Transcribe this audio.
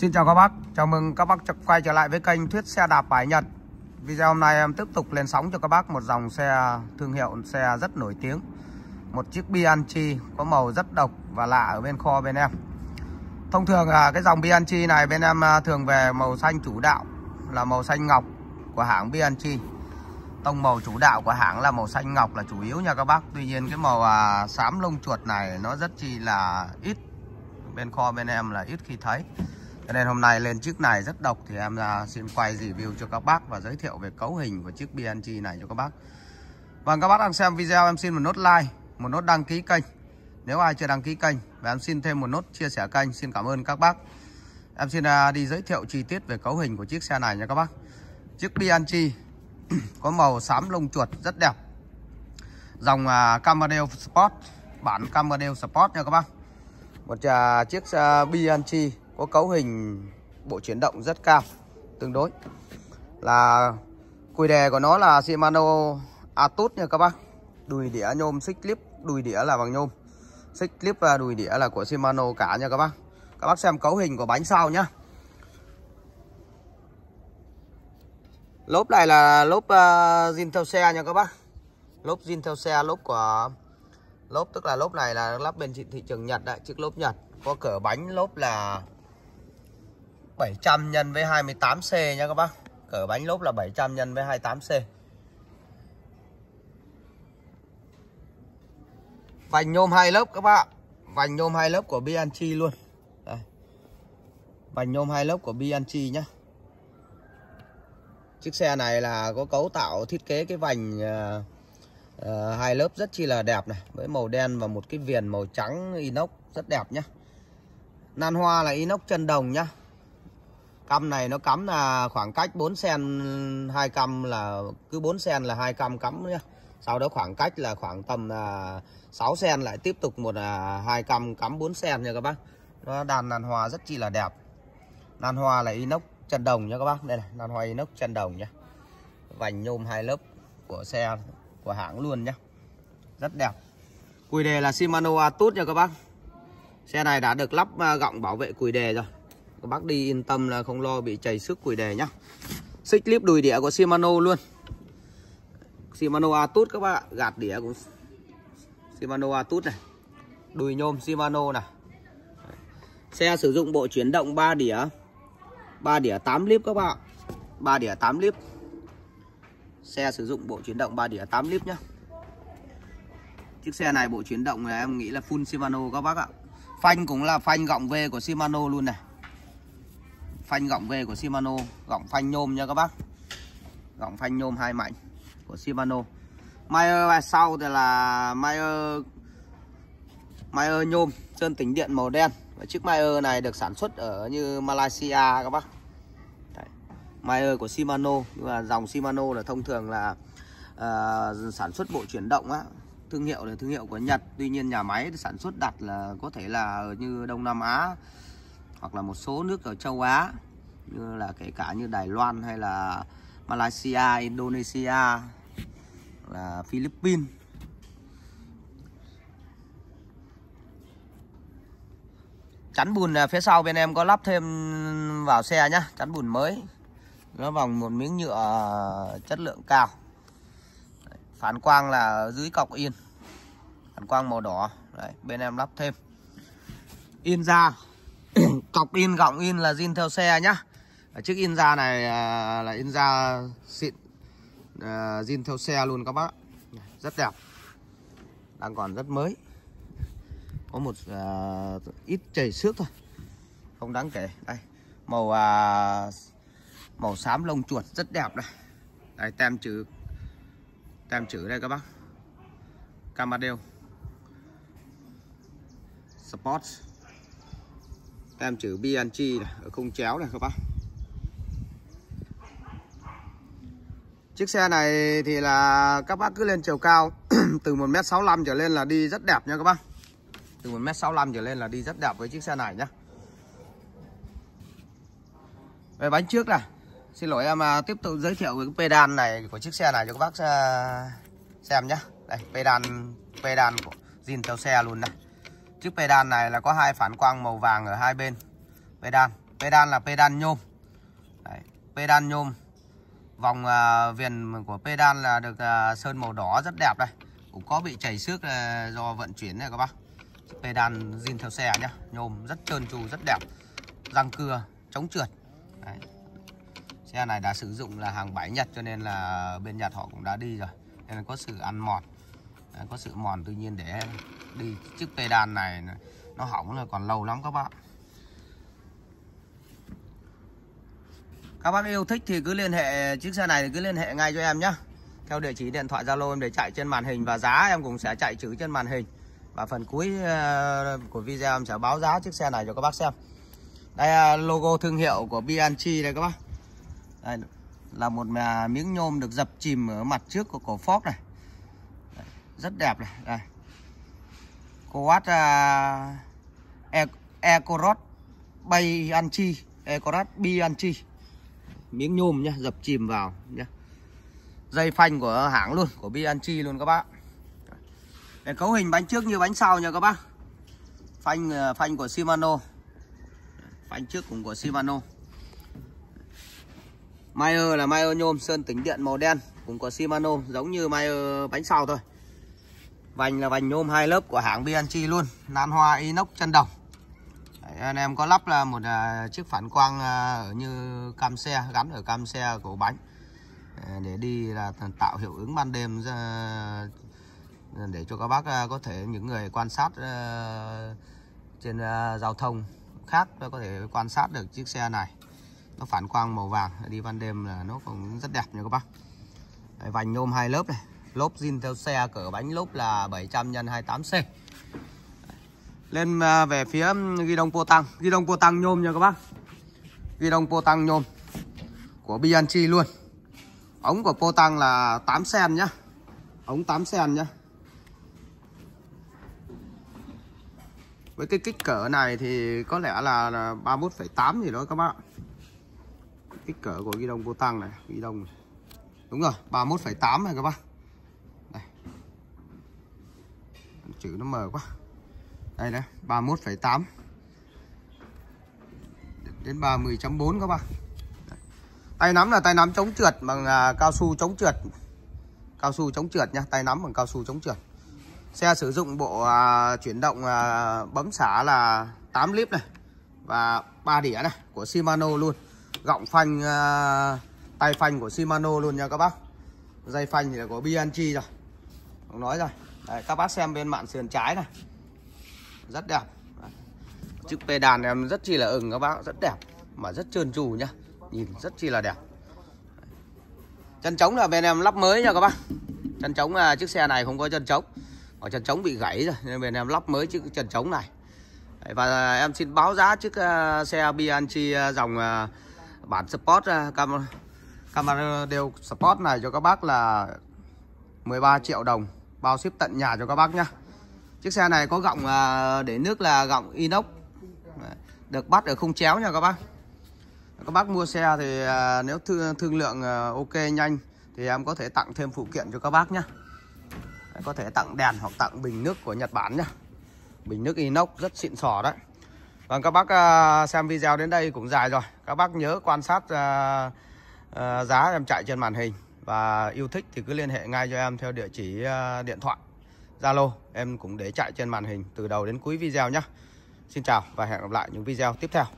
Xin chào các bác, chào mừng các bác quay trở lại với kênh Thuyết Xe Đạp Bài Nhật Video hôm nay em tiếp tục lên sóng cho các bác một dòng xe thương hiệu xe rất nổi tiếng Một chiếc Bianchi có màu rất độc và lạ ở bên kho bên em Thông thường là cái dòng Bianchi này bên em à, thường về màu xanh chủ đạo là màu xanh ngọc của hãng Bianchi Tông màu chủ đạo của hãng là màu xanh ngọc là chủ yếu nha các bác Tuy nhiên cái màu à, xám lông chuột này nó rất chi là ít Bên kho bên em là ít khi thấy cho nên hôm nay lên chiếc này rất độc thì em ra xin quay review cho các bác và giới thiệu về cấu hình của chiếc BNG này cho các bác. Và vâng, các bác đang xem video em xin một nốt like, một nốt đăng ký kênh. Nếu ai chưa đăng ký kênh và em xin thêm một nốt chia sẻ kênh, xin cảm ơn các bác. Em xin à, đi giới thiệu chi tiết về cấu hình của chiếc xe này nha các bác. Chiếc BNG có màu xám lông chuột rất đẹp. Dòng à, Camaro Sport, bản Camaro Sport nha các bác. Một à, chiếc BNG có cấu hình bộ chuyển động rất cao tương đối là cùi đề của nó là Shimano atut nha các bác đùi đĩa nhôm xích clip đùi đĩa là bằng nhôm xích clip và đùi đĩa là của Shimano cả nha các bác các bác xem cấu hình của bánh sau nhá lốp này là lốp uh, zin theo xe nha các bác lốp zin theo xe lốp của lốp tức là lốp này là lắp bên thị trường Nhật đấy chiếc lốp Nhật có cửa bánh lốp là 700 nhân với 28C nha các bác Cỡ bánh lốp là 700 nhân với 28C Vành nhôm hai lớp các bác Vành nhôm hai lớp của Bianchi luôn Đây. Vành nhôm hai lớp của Bianchi nhá Chiếc xe này là có cấu tạo thiết kế cái vành uh, uh, hai lớp rất chi là đẹp này Với màu đen và một cái viền màu trắng inox rất đẹp nhá Nan hoa là inox chân đồng nhá Căm này nó cắm là khoảng cách 4 cm hai căm là cứ 4 cm là hai căm cắm nhá. Sau đó khoảng cách là khoảng tầm là 6 cm lại tiếp tục một à, hai căm cắm 4 cm nha các bác. Nó đàn đàn hòa rất chi là đẹp. Đàn hòa là inox chân đồng nha các bác. Đây này, đàn hòa inox chân đồng nhá. Vành nhôm hai lớp của xe của hãng luôn nhá. Rất đẹp. Cùi đề là Shimano Atut nha các bác. Xe này đã được lắp à, gọng bảo vệ cùi đề rồi các bác đi yên tâm là không lo bị chảy sức củi đề nhá xích clip đùi đĩa của Shimano luôn Shimano Atus các bác ạ gạt đĩa cũng Shimano Atus này đùi nhôm Shimano này xe sử dụng bộ chuyển động 3 đĩa 3 đĩa 8 lít các bạn 3 đĩa 8 lít xe sử dụng bộ chuyển động 3 đĩa 8 lít nhá chiếc xe này bộ chuyển động này em nghĩ là full Shimano các bác ạ phanh cũng là phanh gọng V của Shimano luôn này phanh gọng v của Shimano gọng phanh nhôm nha các bác gọng phanh nhôm hai mảnh của Shimano Mayer sau thì là Mayer Mayer nhôm sơn tĩnh điện màu đen và chiếc Mayer này được sản xuất ở như Malaysia các bác Đấy. Mayer của Shimano nhưng mà dòng Shimano là thông thường là uh, sản xuất bộ chuyển động á thương hiệu là thương hiệu của Nhật tuy nhiên nhà máy sản xuất đặt là có thể là như Đông Nam Á hoặc là một số nước ở châu Á như là kể cả như Đài Loan hay là Malaysia, Indonesia là Philippines chắn bùn phía sau bên em có lắp thêm vào xe nhá chắn bùn mới nó bằng một miếng nhựa chất lượng cao phản quang là dưới cọc yên phản quang màu đỏ Đấy, bên em lắp thêm yên ra cọc in gọng in là zin theo xe nhá chiếc in da này à, là in da xịn à, zin theo xe luôn các bác rất đẹp đang còn rất mới có một à, ít chảy xước thôi không đáng kể đây màu à, màu xám lông chuột rất đẹp này đây tem chữ tem chữ đây các bác Camadeo Sports tem chữ BNG này, ở không chéo này các bác Chiếc xe này thì là các bác cứ lên chiều cao từ 1m65 trở lên là đi rất đẹp nha các bác. Từ 1m65 trở lên là đi rất đẹp với chiếc xe này nhá. Về bánh trước này. Xin lỗi em à, tiếp tục giới thiệu cái pedal này của chiếc xe này cho các bác à, xem nhá. Đây, pedal pedal của zin theo xe luôn này. Chiếc pedal này là có hai phản quang màu vàng ở hai bên pedal. Pedal là pedal nhôm. Đấy, pedal nhôm. Vòng uh, viền của pedal là được uh, sơn màu đỏ rất đẹp đây. Cũng có bị chảy xước uh, do vận chuyển này các bác. Pedal zin theo xe nhá, nhôm rất trơn tru rất đẹp. Răng cưa chống trượt. Đấy. Xe này đã sử dụng là hàng bãi Nhật cho nên là bên Nhật họ cũng đã đi rồi. Nên có sự ăn mòn có sự mòn tự nhiên để đi chiếc tay đan này nó hỏng là còn lâu lắm các bác. các bác yêu thích thì cứ liên hệ chiếc xe này thì cứ liên hệ ngay cho em nhé theo địa chỉ điện thoại zalo em để chạy trên màn hình và giá em cũng sẽ chạy chữ trên màn hình và phần cuối ờ, của video em sẽ báo giá chiếc xe này cho các bác xem đây ờ, logo thương hiệu của BNC đây các bác đây, là một à, miếng nhôm được dập chìm ở mặt trước của cổ Ford này rất đẹp này đây Coat uh, à, e, Ecorot bay ăn chi Ecorot bi ăn chi miếng nhôm nhá dập chìm vào nhá dây phanh của hãng luôn của bi ăn chi luôn các bác để cấu hình bánh trước như bánh sau nha các bác phanh à, phanh của Shimano phanh trước cũng của Shimano Mayer là Mayer nhôm sơn tĩnh điện màu đen cũng của Shimano giống như Mayer bánh sau thôi Vành là vành nhôm hai lớp của hãng BNC luôn, nan hoa inox chân đồng. Đấy, anh em có lắp là một uh, chiếc phản quang uh, ở như cam xe gắn ở cam xe của bánh ờ, để đi là tạo hiệu ứng ban đêm ra ờ, để cho các bác à, có thể những người quan sát ờ, trên giao thông khác có thể quan sát được chiếc xe này nó phản quang màu vàng đi ban đêm là nó cũng rất đẹp nha các bác vành nhôm hai lớp này lốp zin theo xe cỡ bánh lốp là 700 x 28C lên à, về phía ghi đông pô tăng ghi đông pô tăng nhôm nha các bác ghi đông pô tăng nhôm của BNG luôn ống của pô tăng là 8 cm nhá ống 8 cm nhá với cái kích cỡ này thì có lẽ là 31,8 gì đó các bác kích cỡ của ghi đông pô tăng này ghi đông đúng rồi 31,8 này các bác chữ nó mờ quá đây đấy 31,8 đến 30.4 các bạn tay nắm là tay nắm chống trượt bằng à, cao su chống trượt cao su chống trượt nha tay nắm bằng cao su chống trượt xe sử dụng bộ à, chuyển động à, bấm xả là 8 clip này và ba đĩa này của Shimano luôn gọng phanh à, tay phanh của Shimano luôn nha các bác dây phanh thì là của BNG rồi nói rồi Đấy, các bác xem bên mạn sườn trái này rất đẹp chữ pê đàn em rất chi là ừng các bác rất đẹp mà rất trơn tru nhá nhìn rất chi là đẹp chân trống là bên em lắp mới nha các bác chân trống là chiếc xe này không có chân trống ở chân trống bị gãy rồi nên bên em lắp mới chiếc chân trống này và em xin báo giá chiếc ờ, xe Bianchi ờ, dòng ờ, bản Sport camera đều Sport này cho các bác là 13 triệu đồng bao ship tận nhà cho các bác nhá chiếc xe này có gọng à, để nước là gọng inox được bắt ở không chéo nha các bác các bác mua xe thì à, nếu thương, thương lượng à, ok nhanh thì em có thể tặng thêm phụ kiện cho các bác nhá. có thể tặng đèn hoặc tặng bình nước của Nhật Bản nhá. bình nước inox rất xịn sò đấy và vâng, các bác xem video đến đây cũng dài rồi các bác nhớ quan sát giá em chạy trên màn hình và yêu thích thì cứ liên hệ ngay cho em theo địa chỉ à, điện thoại Zalo em cũng để chạy trên màn hình từ đầu đến cuối video nhé Xin chào và hẹn gặp lại những video tiếp theo